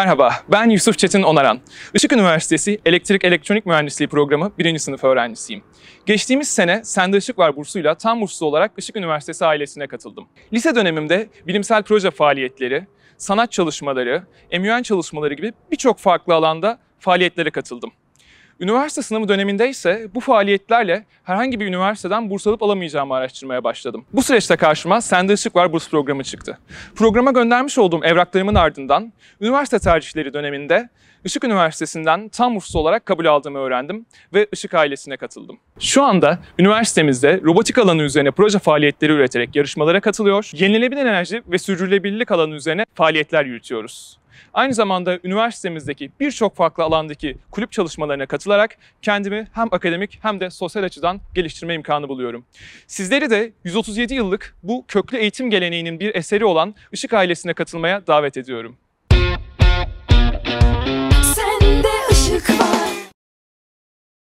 Merhaba, ben Yusuf Çetin Onaran. Işık Üniversitesi Elektrik Elektronik Mühendisliği Programı 1. sınıf öğrencisiyim. Geçtiğimiz sene Sende Işık Var bursuyla tam burslu olarak Işık Üniversitesi ailesine katıldım. Lise dönemimde bilimsel proje faaliyetleri, sanat çalışmaları, MUN çalışmaları gibi birçok farklı alanda faaliyetlere katıldım. Üniversite sınavı döneminde ise bu faaliyetlerle herhangi bir üniversiteden burs alıp alamayacağımı araştırmaya başladım. Bu süreçte karşıma Sende Işık Var Burs programı çıktı. Programa göndermiş olduğum evraklarımın ardından üniversite tercihleri döneminde Işık Üniversitesi'nden tam burslu olarak kabul aldığımı öğrendim ve Işık ailesine katıldım. Şu anda üniversitemizde robotik alanı üzerine proje faaliyetleri üreterek yarışmalara katılıyor, yenilenebilir enerji ve sürdürülebilirlik alanı üzerine faaliyetler yürütüyoruz. Aynı zamanda üniversitemizdeki birçok farklı alandaki kulüp çalışmalarına katılarak kendimi hem akademik hem de sosyal açıdan geliştirme imkanı buluyorum. Sizleri de 137 yıllık bu köklü eğitim geleneğinin bir eseri olan Işık ailesine katılmaya davet ediyorum.